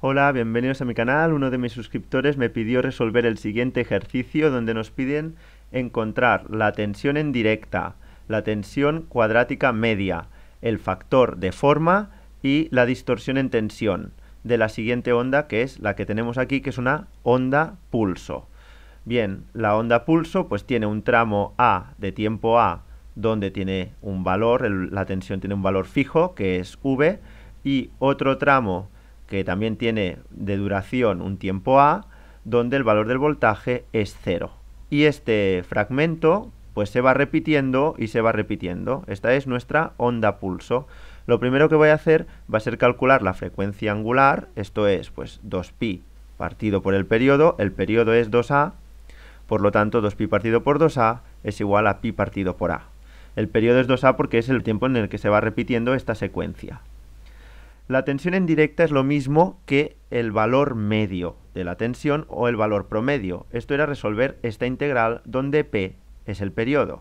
Hola, bienvenidos a mi canal. Uno de mis suscriptores me pidió resolver el siguiente ejercicio donde nos piden encontrar la tensión en directa, la tensión cuadrática media, el factor de forma y la distorsión en tensión de la siguiente onda que es la que tenemos aquí que es una onda pulso. Bien, la onda pulso pues tiene un tramo A de tiempo A donde tiene un valor, la tensión tiene un valor fijo que es V y otro tramo que también tiene de duración un tiempo A, donde el valor del voltaje es cero. Y este fragmento pues se va repitiendo y se va repitiendo. Esta es nuestra onda pulso. Lo primero que voy a hacer va a ser calcular la frecuencia angular, esto es pues 2pi partido por el periodo, el periodo es 2a, por lo tanto 2pi partido por 2a es igual a pi partido por a. El periodo es 2a porque es el tiempo en el que se va repitiendo esta secuencia. La tensión en directa es lo mismo que el valor medio de la tensión o el valor promedio. Esto era resolver esta integral donde P es el periodo.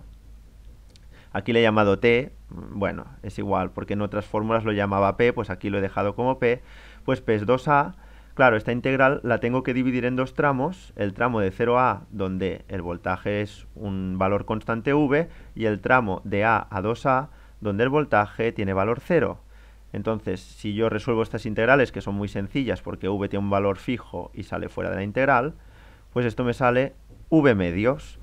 Aquí le he llamado T, mm, bueno, es igual, porque en otras fórmulas lo llamaba P, pues aquí lo he dejado como P, pues P es 2A. Claro, esta integral la tengo que dividir en dos tramos, el tramo de 0A, donde el voltaje es un valor constante V, y el tramo de A a 2A, donde el voltaje tiene valor 0. Entonces, si yo resuelvo estas integrales, que son muy sencillas porque v tiene un valor fijo y sale fuera de la integral, pues esto me sale v medios.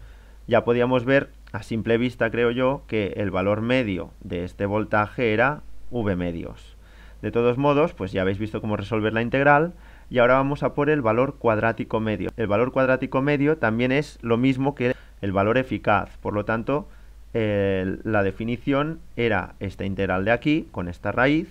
Ya podíamos ver a simple vista, creo yo, que el valor medio de este voltaje era v medios. De todos modos, pues ya habéis visto cómo resolver la integral y ahora vamos a por el valor cuadrático medio. El valor cuadrático medio también es lo mismo que el valor eficaz, por lo tanto, la definición era esta integral de aquí, con esta raíz,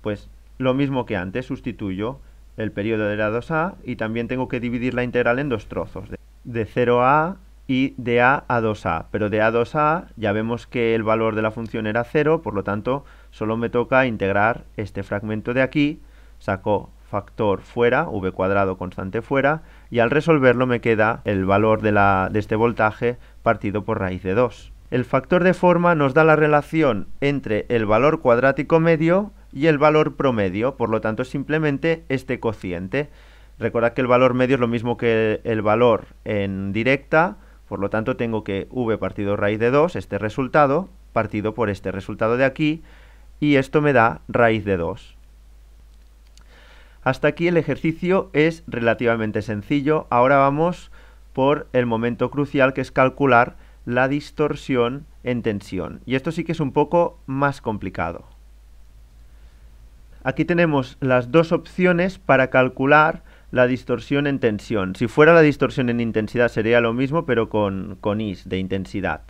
pues lo mismo que antes, sustituyo el periodo de la 2a y también tengo que dividir la integral en dos trozos, de, 0 a y de a a 2a, pero de a a 2a ya vemos que el valor de la función era 0, por lo tanto solo me toca integrar este fragmento de aquí, saco factor fuera, v cuadrado constante fuera, y al resolverlo me queda el valor de, la, de este voltaje partido por raíz de 2. El factor de forma nos da la relación entre el valor cuadrático medio y el valor promedio, por lo tanto es simplemente este cociente. Recordad que el valor medio es lo mismo que el valor en directa, por lo tanto tengo que v partido raíz de 2, este resultado, partido por este resultado de aquí, y esto me da raíz de 2. Hasta aquí el ejercicio es relativamente sencillo, ahora vamos por el momento crucial que es calcular la distorsión en tensión. Y esto sí que es un poco más complicado. Aquí tenemos las dos opciones para calcular la distorsión en tensión. Si fuera la distorsión en intensidad sería lo mismo, pero con, con is de intensidad.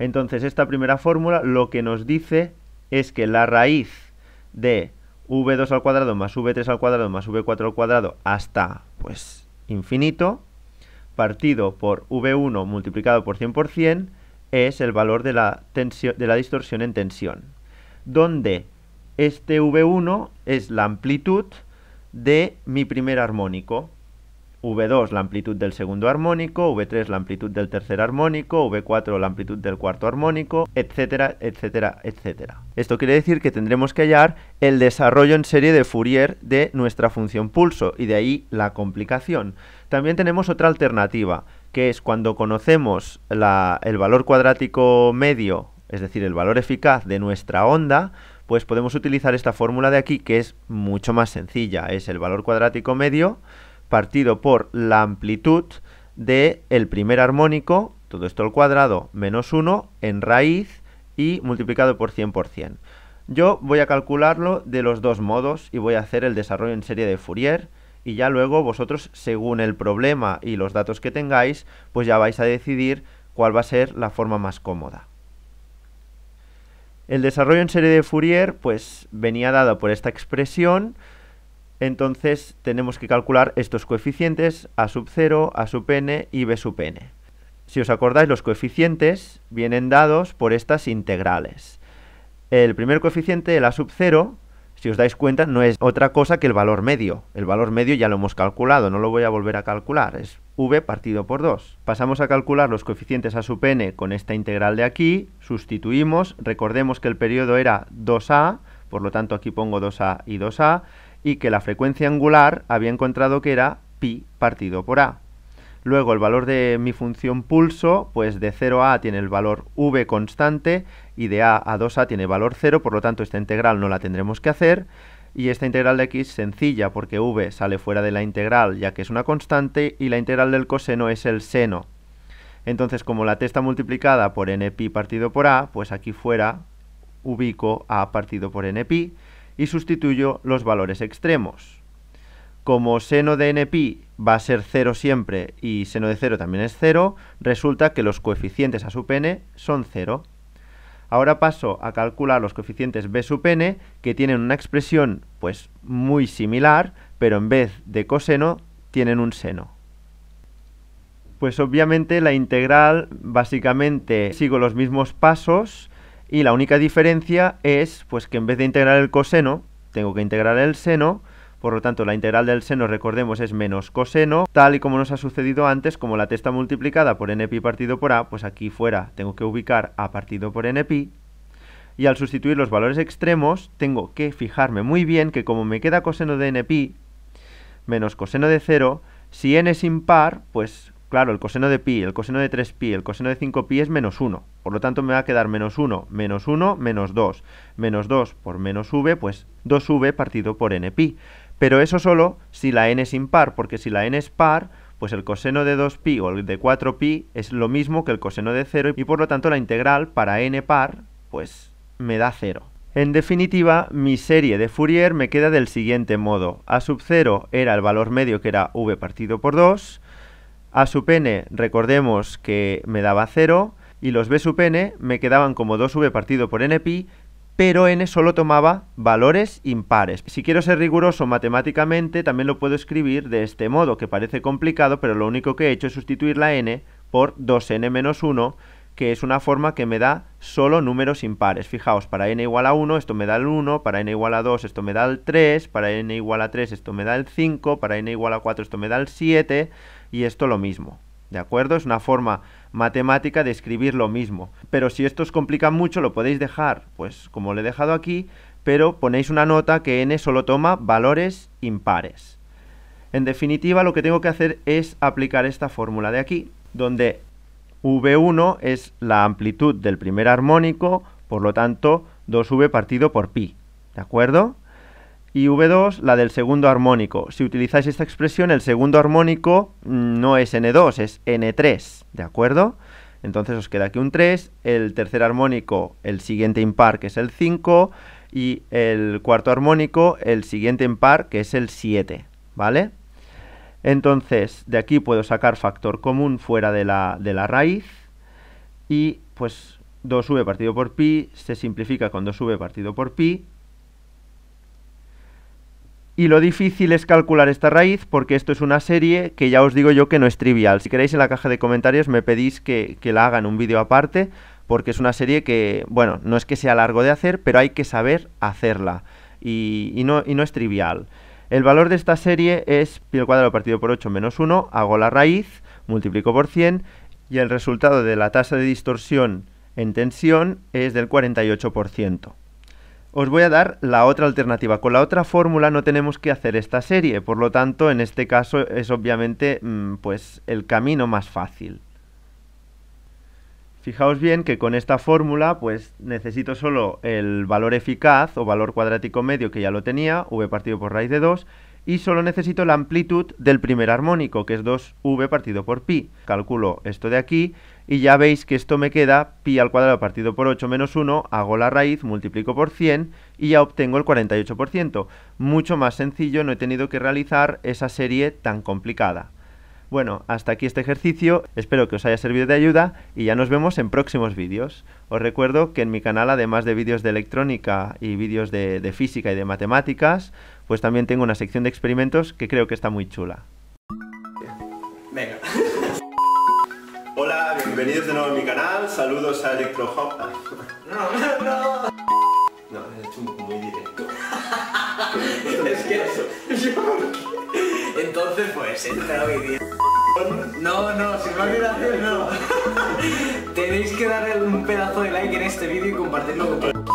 Entonces esta primera fórmula lo que nos dice es que la raíz de v2 al cuadrado más v3 al cuadrado más v4 al cuadrado hasta pues infinito partido por V1 multiplicado por 100% es el valor de la, de la distorsión en tensión, donde este V1 es la amplitud de mi primer armónico, V2 la amplitud del segundo armónico, V3 la amplitud del tercer armónico, V4 la amplitud del cuarto armónico, etcétera, etcétera, etcétera. Esto quiere decir que tendremos que hallar el desarrollo en serie de Fourier de nuestra función pulso y de ahí la complicación. También tenemos otra alternativa, que es cuando conocemos el valor cuadrático medio, es decir, el valor eficaz de nuestra onda, pues podemos utilizar esta fórmula de aquí que es mucho más sencilla, es el valor cuadrático medio partido por la amplitud del el primer armónico, todo esto al cuadrado, menos 1 en raíz y multiplicado por 100%. Yo voy a calcularlo de los dos modos y voy a hacer el desarrollo en serie de Fourier y ya luego vosotros, según el problema y los datos que tengáis, pues ya vais a decidir cuál va a ser la forma más cómoda. El desarrollo en serie de Fourier pues venía dado por esta expresión entonces tenemos que calcular estos coeficientes a sub 0, a sub n y b sub n. Si os acordáis, los coeficientes vienen dados por estas integrales. El primer coeficiente, el a sub 0, si os dais cuenta, no es otra cosa que el valor medio. El valor medio ya lo hemos calculado, no lo voy a volver a calcular, es v partido por 2. Pasamos a calcular los coeficientes a sub n con esta integral de aquí, sustituimos, recordemos que el periodo era 2a, por lo tanto aquí pongo 2a y 2a, y que la frecuencia angular había encontrado que era pi partido por a. Luego el valor de mi función pulso, pues de 0 a, tiene el valor v constante y de a a 2a tiene valor 0, por lo tanto esta integral no la tendremos que hacer. Y esta integral de x sencilla porque v sale fuera de la integral ya que es una constante y la integral del coseno es el seno. Entonces como la t está multiplicada por n pi partido por a, pues aquí fuera ubico a partido por pi, y sustituyo los valores extremos. Como seno de pi va a ser 0 siempre y seno de 0 también es 0, resulta que los coeficientes a sub n son 0. Ahora paso a calcular los coeficientes b sub n, que tienen una expresión pues muy similar, pero en vez de coseno tienen un seno. Pues obviamente la integral básicamente sigo los mismos pasos, y la única diferencia es pues que en vez de integrar el coseno, tengo que integrar el seno, por lo tanto, la integral del seno, recordemos, es menos coseno, tal y como nos ha sucedido antes, como la testa multiplicada por pi partido por a, pues aquí fuera tengo que ubicar a partido por pi y al sustituir los valores extremos, tengo que fijarme muy bien que como me queda coseno de pi menos coseno de 0, si n es impar, pues Claro, el coseno de pi, el coseno de 3pi, el coseno de 5pi es menos 1. Por lo tanto, me va a quedar menos 1, menos 1, menos 2. Menos 2 por menos v, pues 2v partido por npi. Pero eso solo si la n es impar, porque si la n es par, pues el coseno de 2pi o el de 4pi es lo mismo que el coseno de 0 y por lo tanto la integral para n par, pues me da 0. En definitiva, mi serie de Fourier me queda del siguiente modo. A sub 0 era el valor medio que era v partido por 2, a sub n, recordemos que me daba 0 y los b sub n me quedaban como 2v partido por npi, pero n solo tomaba valores impares. Si quiero ser riguroso matemáticamente, también lo puedo escribir de este modo, que parece complicado, pero lo único que he hecho es sustituir la n por 2n-1, que es una forma que me da solo números impares. Fijaos, para n igual a 1 esto me da el 1, para n igual a 2 esto me da el 3, para n igual a 3 esto me da el 5, para n igual a 4 esto me da el 7, y esto lo mismo. ¿De acuerdo? Es una forma matemática de escribir lo mismo. Pero si esto os complica mucho, lo podéis dejar, pues como lo he dejado aquí, pero ponéis una nota que n solo toma valores impares. En definitiva, lo que tengo que hacer es aplicar esta fórmula de aquí, donde v1 es la amplitud del primer armónico, por lo tanto, 2v partido por pi. ¿De acuerdo? y V2 la del segundo armónico. Si utilizáis esta expresión, el segundo armónico mm, no es N2, es N3, ¿de acuerdo? Entonces os queda aquí un 3, el tercer armónico, el siguiente impar, que es el 5, y el cuarto armónico, el siguiente impar, que es el 7, ¿vale? Entonces, de aquí puedo sacar factor común fuera de la, de la raíz, y pues 2v partido por pi se simplifica con 2v partido por pi, y lo difícil es calcular esta raíz porque esto es una serie que ya os digo yo que no es trivial. Si queréis en la caja de comentarios me pedís que, que la hagan un vídeo aparte porque es una serie que, bueno, no es que sea largo de hacer, pero hay que saber hacerla y, no, y no, es trivial. El valor de esta serie es pi al cuadrado partido por 8 menos 1, hago la raíz, multiplico por 100 y el resultado de la tasa de distorsión en tensión es del 48% os voy a dar la otra alternativa. Con la otra fórmula no tenemos que hacer esta serie, por lo tanto, en este caso es obviamente mm, pues el camino más fácil. Fijaos bien que con esta fórmula pues necesito solo el valor eficaz o valor cuadrático medio que ya lo tenía, v partido por raíz de 2, y solo necesito la amplitud del primer armónico, que es 2v partido por pi. Calculo esto de aquí y ya veis que esto me queda pi al cuadrado partido por 8 menos 1, hago la raíz, multiplico por 100 y ya obtengo el 48%. Mucho más sencillo, no he tenido que realizar esa serie tan complicada. Bueno, hasta aquí este ejercicio, espero que os haya servido de ayuda y ya nos vemos en próximos vídeos. Os recuerdo que en mi canal, además de vídeos de electrónica y vídeos de, física y de matemáticas, pues también tengo una sección de experimentos que creo que está muy chula. Venga. Hola, bienvenidos de nuevo a mi canal, saludos a Electrohop. No, no, no. No, es muy directo. es que eso... Entonces, pues, entra hoy día. No, no, si si más hacer, no. Tenéis que darle un pedazo de like en este vídeo y compartirlo con